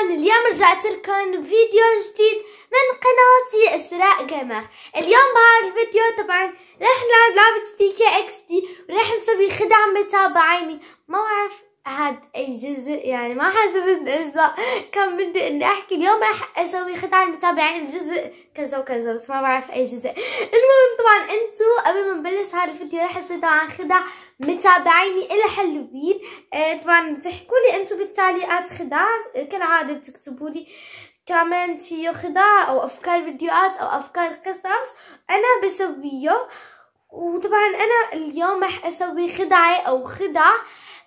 اخوان اليوم رجعت لكم بفيديو جديد من قناتي اسراء جيمر اليوم بهذا الفيديو طبعا راح نلعب لعبة بي كي اكس دي وراح نسوي خدعة متابعيني ما بعرف هاد اي جزء يعني ما حسب اذا كان بدي اني احكي اليوم راح اسوي خدعه المتابعين بجزء الجزء كذا وكذا بس ما بعرف اي جزء المهم طبعا انتو قبل ما نبلش هذا الفيديو راح اسوي طبعا خدع متابعيني الى حلوين آه طبعا بتحكوا لي انتو بالتعليقات خدع كالعاده بتكتبوا لي كومنت فيه خدع او افكار فيديوهات او افكار قصص انا بسويه وطبعا انا اليوم راح اسوي خدعه او خدع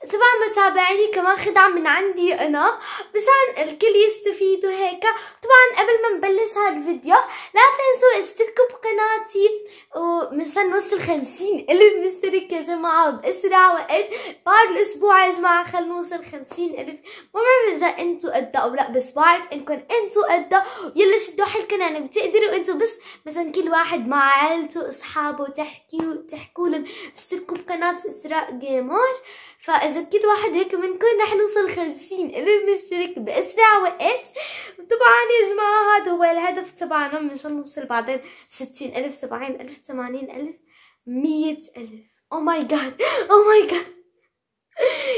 سبع متابعيني كمان خدعة من عندي أنا مشان الكل يستفيدوا هيك طبعا قبل ما نبلش هذا الفيديو لا تنسوا اشتركوا بقناتي ومشان نوصل خمسين ألف مشترك يا جماعة بأسرع وقت بعد الأسبوع يا جماعة خلينا نوصل خمسين ألف ما بعرف إذا أنتوا قدها أو لا بس بعرف إنكم أنتوا قدها يلا شدوا حيلكم يعني بتقدروا أنتوا بس مثلا كل واحد مع عائلته أصحابه تحكي تحكوا لهم اشتركوا بقناة إسراء جيمر فإذا اذا كل واحد هيك منكم رح نوصل 50 الف مشترك باسرع وقت طبعا يا جماعه هذا هو الهدف تبعنا ان شاء الله نوصل بعدين 60 الف 70 الف 80 الف 100 الف او ماي جاد او ماي جاد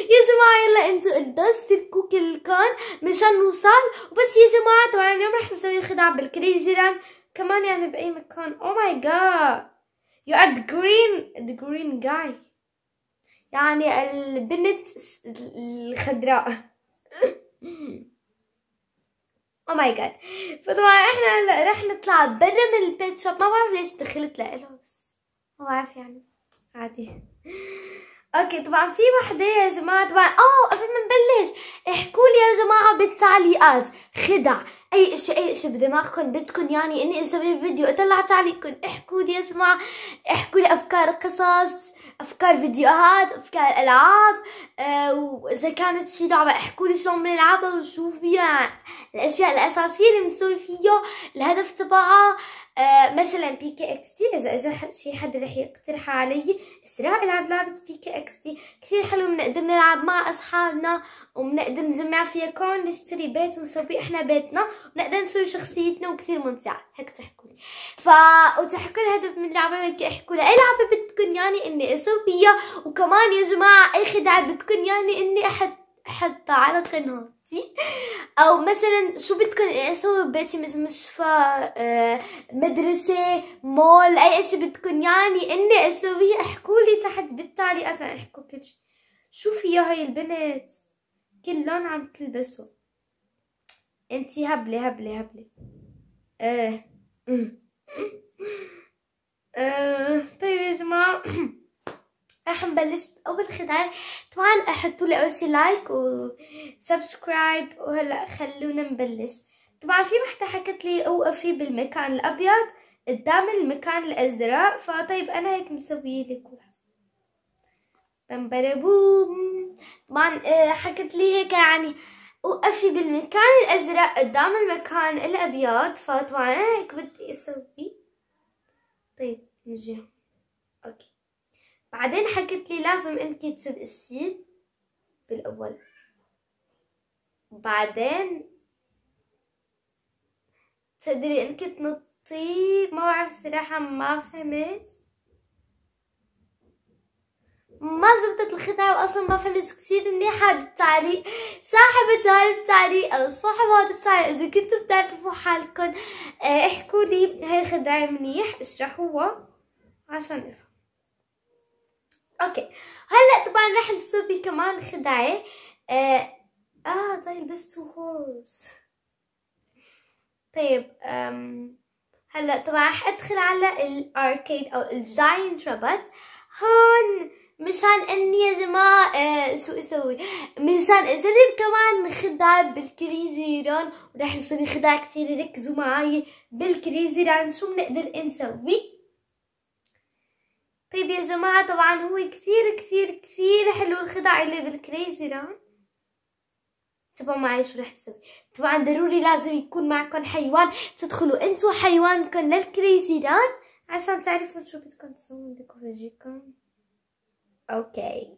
يا جماعة يلا انتوا قداس تركوا كل كان مشان نوصل وبس يا جماعة طبعا اليوم رح نسوي خدعة بالكريزي ران كمان يعني بأي مكان او ماي جاد يو ار ذا جرين ذا جرين جاي يعني البنت الخضراء او ماي جاد فطبعا احنا هلا رح نطلع برا من البيت شوب ما بعرف ليش دخلت لإله بس ما بعرف يعني عادي اوكي طبعا في وحدة يا جماعة طبعا اه قبل ما نبلش احكوا لي يا جماعة بالتعليقات خدع اي اشي اي اشي بدماغكم بدكم يعني اني اسوي فيديو اطلع عليكم احكوا لي يا جماعه احكوا لي افكار قصص افكار فيديوهات افكار العاب أه واذا كانت شي لعبه احكوا لي شلون بنلعبها وشو فيها الاشياء الاساسيه اللي بنسوي فيها الهدف تبعها أه مثلا بي كي اكس تي اذا اجى شي حد رح يقترحها علي اسراء العب لعبه بي كي اكس تي كثير حلو بنقدر نلعب مع اصحابنا وبنقدر نجمع فيها كون نشتري بيت ونسوي احنا بيتنا ونقدر نسوي شخصيتنا وكثير ممتعه هيك تحكوا لي ف وتحكوا الهدف من اللعبه هيك احكوا لي اي لعبه بدكم يعني اني اسويها وكمان يا جماعه اي خدعه بدكم يعني اني احط احطها على قنها بيتي او مثلا شو بدكم إيه اسوي ببيتي مثل مستشفى آه، مدرسه مول اي شيء بدكم يعني اني اسويه احكوا لي تحت بالتعليقات انا احكوا كل شيء شو فيها هاي البنت كل لون عم تلبسه انتي هبله هبله هبله ايه آه. آه. طيب يا جماعه راح نبلش بأول خضار طبعا احطوا لي أول شي لايك وسبسكرايب وهلا خلونا نبلش طبعا في وحدة حكت لي اوقفي بالمكان الأبيض قدام المكان الأزرق فطيب أنا هيك مسوية لك بمبربوم طبعا آه، حكت لي هيك يعني وقفي بالمكان الأزرق قدام المكان الأبيض فطبعا أنا هيك بدي أسوي طيب نجي بعدين حكت لي لازم انت ترقصين بالاول بعدين تقدري انك تنطي ما بعرف صراحة ما فهمت ما زبطت الخدعة واصلا ما فهمت كثير منيح هذا التعليق صاحبة هذا التعليق او صاحب هذا التعليق اذا كنتوا بتعرفوا حالكم آه، احكوا لي هاي خدعة منيح اشرحوها عشان افهم اوكي هلا طبعا راح نسوي كمان خدعه اه, آه طيب بس تو هورس طيب أم هلا طبعا راح ادخل على الاركيد او الجاينت روبوت هون مشان اني يا جماعة آه شو اسوي مشان اجرب كمان خدعة بالكريزي ران وراح نسوي خدعة كثير ركزوا معي بالكريزي ران شو بنقدر نسوي طيب يا جماعة طبعا هو كثير كثير كثير حلو الخدع اللي بالكريزي ران تبعوا معي شو رح تسوي طبعا ضروري لازم يكون معكم حيوان تدخلوا انتوا حيوانكم للكريزي ران عشان تعرفوا شو بدكم تسوون بدكم فرجيكم اوكي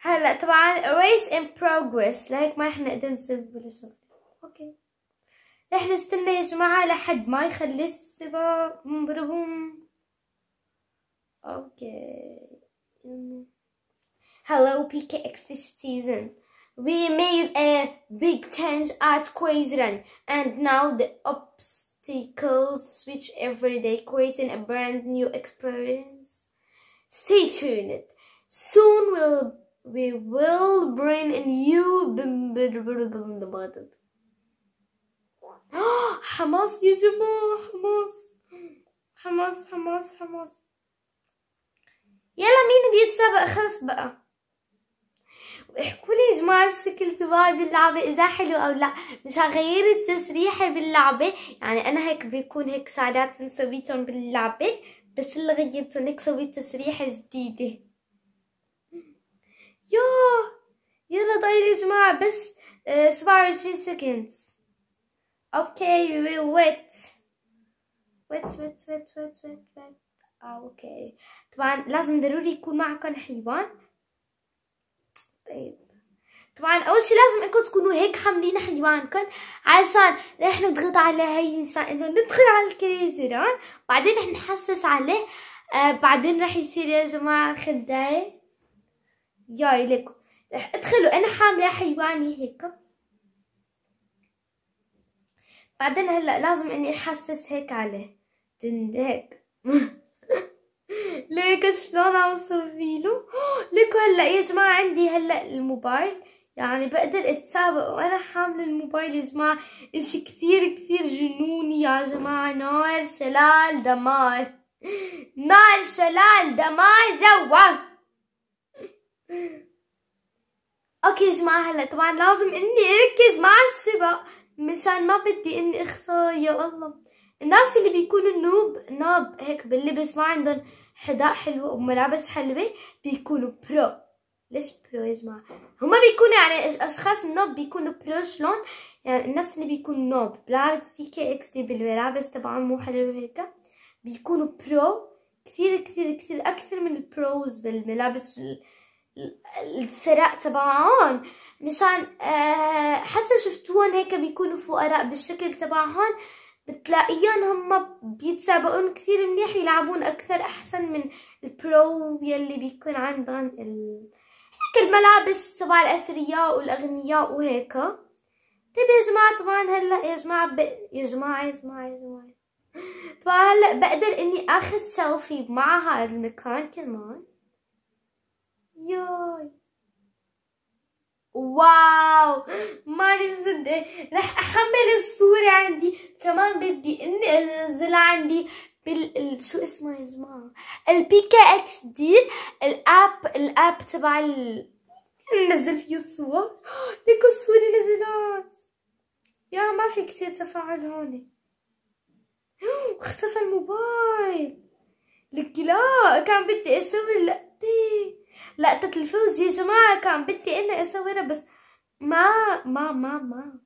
هلا طبعا race in progress لهيك ما رح نقدر نسوي ولا شغله اوكي رح نستنى يا جماعة لحد ما يخلص Siva Brahum. Okay. Um, Hello PKX season. We made a big change at Queensland and now the obstacles switch every day creating a brand new experience. Stay tuned. Soon we'll, we will bring a new... حماس يا جماعة حماس حماس حماس حماس يلا مين بيتسابق خلص بقى احكوا لي يا جماعه الشكل تبعي باللعبه اذا حلو او لا مش هغير التسريحه باللعبه يعني انا هيك بيكون هيك شعرات مسويتهم باللعبه بس اللي غيرتهم هيك سويت تسريحه جديده ياه يلا ضايل يا جماعه بس آه، سبعة وعشرين سكند Okay, we will wait. Wait, wait, wait, wait, wait, wait. Ah, okay. أوكي طبعا لازم ضروري يكون معكم حيوان طيب طبعا اول شيء لازم انكم تكونوا هيك حاملين حيوانكم علشان رح نضغط على هي مثلا انه ندخل على الكريزي هون بعدين رح نحسس عليه آه بعدين رح يصير يا جماعه خداي. جاي لكم رح ادخلوا انا حامله حيواني هيك بعدين هلا لازم اني احسس هيك عليه هيك ليك شلون عم صفي له ليكو هلا يا جماعه عندي هلا الموبايل يعني بقدر اتسابق وانا حامله الموبايل يا جماعه اشي كثير كثير جنوني يا جماعه نار شلال دمار نار شلال دمار روق اوكي يا جماعه هلا طبعا لازم اني اركز مع السباق مشان ما بدي اني اخسر يا الله الناس اللي بيكونوا نوب نوب هيك باللبس ما عندهم حذاء حلو وملابس حلوة بيكونوا برو ليش برو يا جماعة هما بيكونوا يعني أشخاص نوب بيكونوا برو شلون يعني الناس اللي بيكونوا نوب بلعبة في كي اكس دي بالملابس تبعهم مو حلوة هيك بيكونوا برو كثير كثير كثير أكثر من البروز بالملابس الثراء تبعهم مشان آه حتى شفتوهم هيك بيكونوا فقراء بالشكل تبعهم بتلاقيهم هم بيتسابقون كثير منيح يلعبون اكثر احسن من البرو يلي بيكون عندهم ال... هيك الملابس تبع الاثرياء والاغنياء وهيك طيب يا جماعه طبعا هلا يا جماعه ب... يا جماعه يا جماعه يا جماعه طبعا هلا بقدر اني اخذ سيلفي مع هذا المكان كمان ياي واو ما مصدق صدق رح احمل الصورة عندي كمان بدي اني انزلها عندي بال شو اسمه يا جماعة البي كي اكس دي الاب الاب تبع ال... ننزل فيه الصور ليكو الصورة نزلت يا ما في كثير تفاعل هون اختفى الموبايل لك لا كان بدي اسوي لقطة لقطة الفوز يا جماعة كان بدي انا اصورها بس ما ما ما ما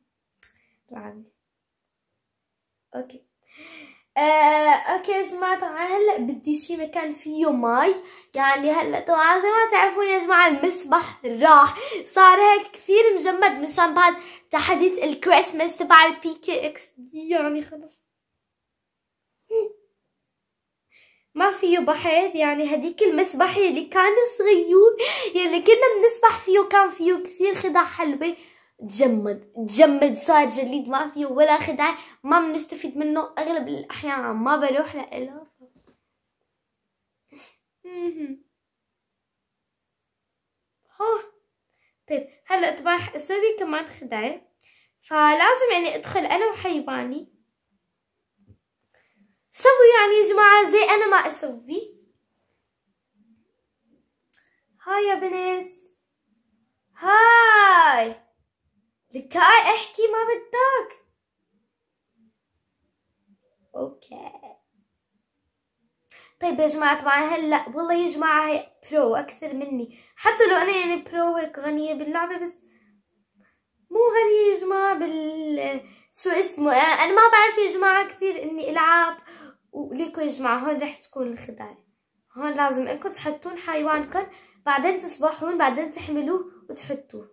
طلعني اوكي آه اوكي يا جماعة طبعا هلا بدي شي مكان فيه مي يعني هلا طبعا زي ما تعرفون يا جماعة المسبح راح صار هيك كثير مجمد مشان بعد تحديث الكريسماس تبع البي كي اكس دي يعني خلص ما فيه بحر يعني هديك المسبح اللي كان صغير يلي كنا بنسبح فيه كان فيه كثير خدع حلوة تجمد تجمد صار جليد ما فيه ولا خدع ما بنستفيد منه اغلب الاحيان ما بروح لإله ها طيب هلا تبع اسوي كمان خدعه فلازم يعني ادخل انا وحيباني سووا يعني يا جماعة زي أنا ما أسوي هاي يا بنات هاي لك هاي احكي ما بدك اوكي طيب يا جماعة طبعا هلا والله يا جماعة هي برو أكثر مني حتى لو أنا يعني برو هيك غنية باللعبة بس مو غنية يا جماعة بال شو اسمه أنا ما بعرف يا جماعة كثير إني ألعب وليكو يجمع هون رح تكون الخضار هون لازم انكم تحطون حيوانكم بعدين تصبحون بعدين تحملوه وتحطوه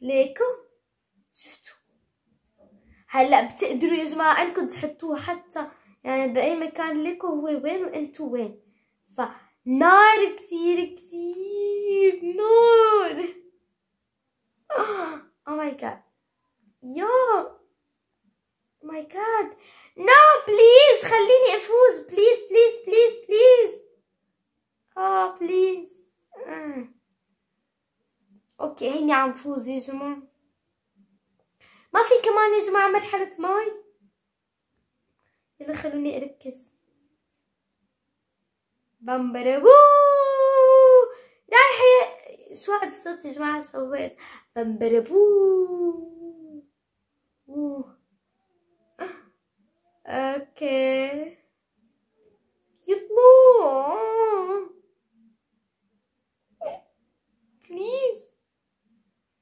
ليكو شفتوا هلا بتقدروا يا جماعه انكم تحطوه حتى يعني باي مكان ليكو هو وين وانتو وين فنار كثير كثير نار او ماي جاد يا ماي جاد نو بليز خليني افوز بليز بليز بليز بليز اه بليز اوكي هيني عم فوز يا جماعه ما في كمان يا جماعه مرحله ماي يلا خلوني اركز بامبربو رايحه شو هاد الصوت يا جماعه سويت بامبربو اوه اوكي يطلوع بليز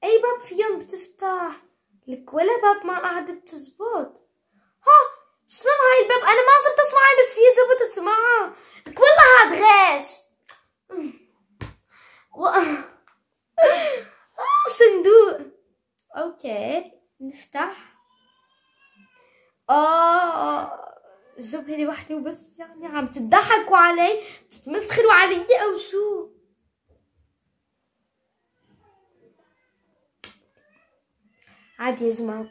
اي باب فيهم بتفتح لك ولا باب ما قاعدة بتزبط ها شلون هاي الباب انا ما زبطت معي بس هي زبطت معها لك والله هاد غش آه، صندوق اوكي نفتح اه, آه، جبهة وحدة وبس يعني عم تضحكوا علي بتتمسخروا علي او شو عادي يا جماعه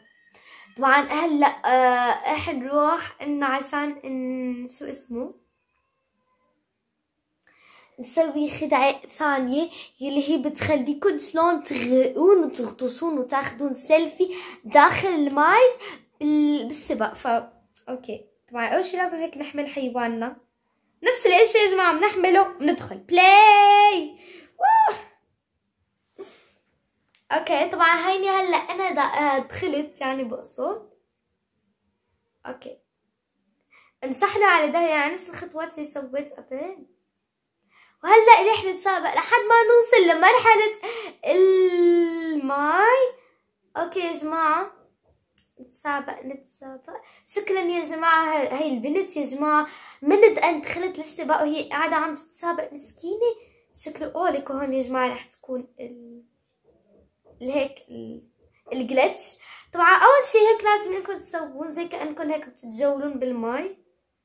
طبعا هلا آه، رح نروح انه عشان إن شو اسمه نسوي خدعة ثانية يلي هي بتخليكم شلون تغرقون وتغطسون وتاخذون سيلفي داخل الماي بالسبق ف اوكي طبعا اول شي لازم هيك نحمل حيواننا نفس الاشي يا جماعه بنحمله بندخل بلاي اوكي طبعا هيني هلا انا آه، دخلت يعني بقصد اوكي امسح له على ده يعني نفس الخطوات اللي سويت قبل وهلا رح نتسابق لحد ما نوصل لمرحله الماي اوكي يا جماعه نتسابق نتسابق شكرا يا جماعة هاي البنت يا جماعة من أن دخلت للسباق وهي قاعدة عم تتسابق مسكينة شكرا أولك هون يا جماعة رح تكون ال... هيك الجلتش طبعا أول شي هيك لازم إنكم تسوون زي كأنكم هيك بتتجولون بالماي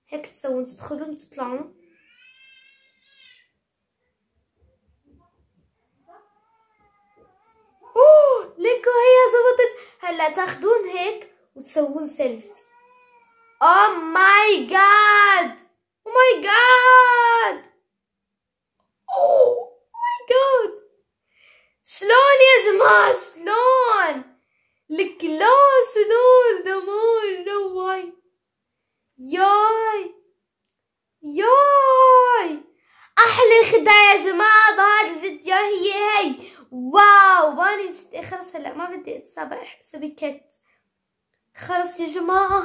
هيك تسوون تدخلون تطلعون ليكو هي زبطت هلا تاخدون هيك وتسوون سيلفي او ماي جاد او ماي جاد او ماي جاد شلون يا جماعه شلون الكلاس دول دمار نواي ياي ياي احلى خدعه يا جماعه بهذا الفيديو هي هي واو ماني مصدقة خلص هلا ما بدي اتصبح حسابي خلص يا جماعة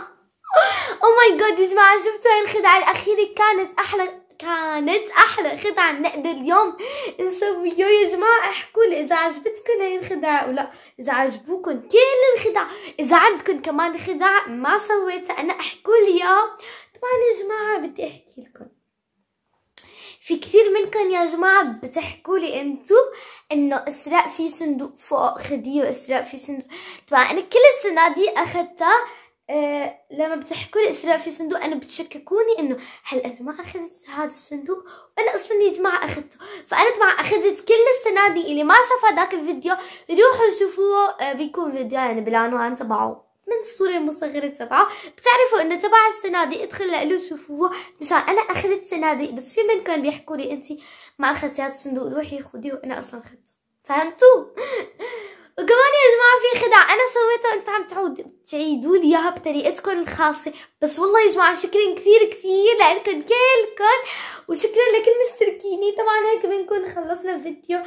او ماي جاد يا جماعة شفتوا هاي الخدعة الأخيرة كانت أحلى كانت أحلى خدعة نقدر اليوم نسويه يا جماعة احكوا لي إذا عجبتكم هاي الخدعة أو لا إذا عجبوكم كل الخدع إذا عندكم كمان خدع ما سويتها أنا احكوا لي إياها طبعا يا جماعة بدي أحكي لكم في كثير منكم يا جماعة بتحكوا لي انتو انه اسراء في صندوق فوق خديه واسراء في صندوق طبعا انا كل السنة دي اخدتها أه لما بتحكوا لي اسراء في صندوق انا بتشككوني انه هل انا ما اخذت هذا الصندوق وانا اصلا يا جماعه اخذته فانا طبعا اخذت كل السنادي اللي ما شافها ذاك الفيديو روحوا شوفوه أه بيكون فيديو يعني بالعنوان تبعه من الصورة المصغرة تبعه بتعرفوا انه تبع الصناديق ادخل لقلو شوفوه مشان انا اخذت صناديق بس في من كان بيحكوا لي انت ما اخذتي هذا الصندوق روحي خديه وانا اصلا اخذته فهمتوا وكمان يا جماعه في خداع انا سويته أنت عم تعود تعيدوا لي اياها بطريقتكم الخاصه بس والله يا جماعه شكرا كثير كثير لكم كلكم وشكرا لكل مشتركيني طبعا هيك بنكون خلصنا الفيديو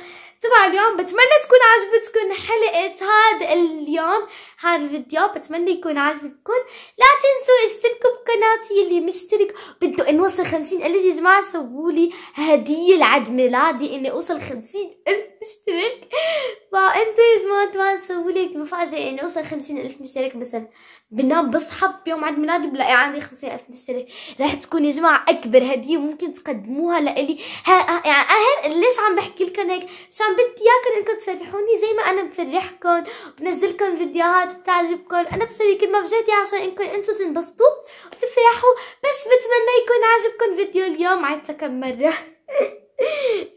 تبع اليوم بتمنى تكون عجبتكم حلقه هذا اليوم هذا الفيديو بتمنى يكون عجبكم لا تنسوا اشتركوا بقناتي اللي مشترك بده أن وصل خمسين الف يا جماعه سووا لي هديه لعيد ميلادي اني اوصل خمسين الف مشترك فانت يا طيب جماعه تسوي لك مفاجاه يعني اوصل 50 الف مشترك مثلا بنام بصحى بيوم عيد ميلادي بلاقي عندي 50 الف مشترك راح تكون يا جماعه اكبر هديه ممكن تقدموها لإلي ها يعني أنا ليش عم بحكي لكم هيك مشان بدي اياكم انكم تفرحوني زي ما انا بفرحكم لكم فيديوهات بتعجبكم انا بسوي كل ما بجهدي يعني عشان انكم انتم تنبسطوا وتفرحوا بس بتمنى يكون عجبكم فيديو اليوم عدتها كم مره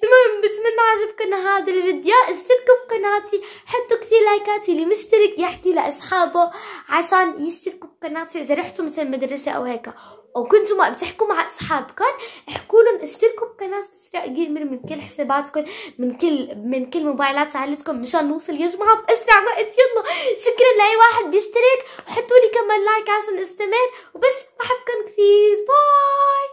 المهم بتمنى عجبكم هذا الفيديو اشتركوا بقناتي حطوا كثير لايكات اللي مشترك يحكي لاصحابه عشان يشتركوا بقناتي اذا رحتوا مثل مدرسة او هيك او كنتوا ما بتحكوا مع اصحابكم احكوا لهم اشتركوا بقناه اسراء جيمر من كل حساباتكم من كل من كل موبايلات عائلتكم مشان نوصل يا جماعه باسرع وقت يلا شكرا لاي واحد بيشترك وحطوا لي كمان لايك عشان استمر وبس بحبكم كثير باي